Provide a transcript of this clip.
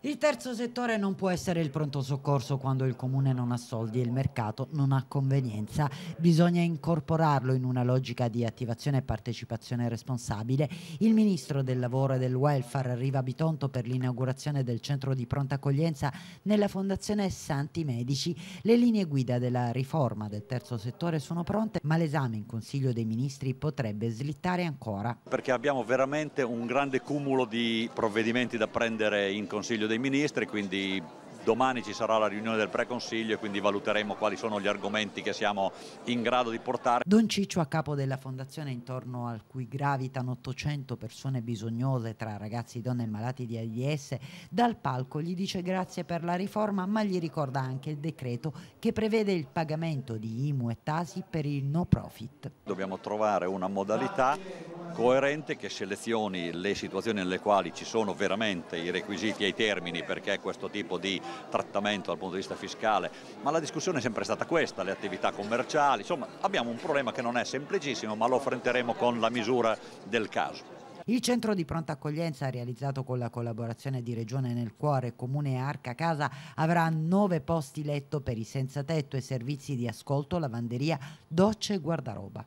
Il terzo settore non può essere il pronto soccorso quando il comune non ha soldi e il mercato non ha convenienza. Bisogna incorporarlo in una logica di attivazione e partecipazione responsabile. Il ministro del lavoro e del welfare arriva a Bitonto per l'inaugurazione del centro di pronta accoglienza nella fondazione Santi Medici. Le linee guida della riforma del terzo settore sono pronte, ma l'esame in Consiglio dei Ministri potrebbe slittare ancora. Perché abbiamo veramente un grande cumulo di provvedimenti da prendere in Consiglio Consiglio dei Ministri, quindi domani ci sarà la riunione del preconsiglio e quindi valuteremo quali sono gli argomenti che siamo in grado di portare. Don Ciccio a capo della fondazione intorno al cui gravitano 800 persone bisognose tra ragazzi, donne e malati di AIDS, dal palco gli dice grazie per la riforma ma gli ricorda anche il decreto che prevede il pagamento di IMU e TASI per il no profit. Dobbiamo trovare una modalità coerente che selezioni le situazioni nelle quali ci sono veramente i requisiti e i termini perché questo tipo di trattamento dal punto di vista fiscale, ma la discussione è sempre stata questa, le attività commerciali, insomma abbiamo un problema che non è semplicissimo ma lo affronteremo con la misura del caso. Il centro di pronta accoglienza, realizzato con la collaborazione di Regione nel Cuore, Comune Arca Casa, avrà nove posti letto per i senza tetto e servizi di ascolto, lavanderia, docce e guardaroba.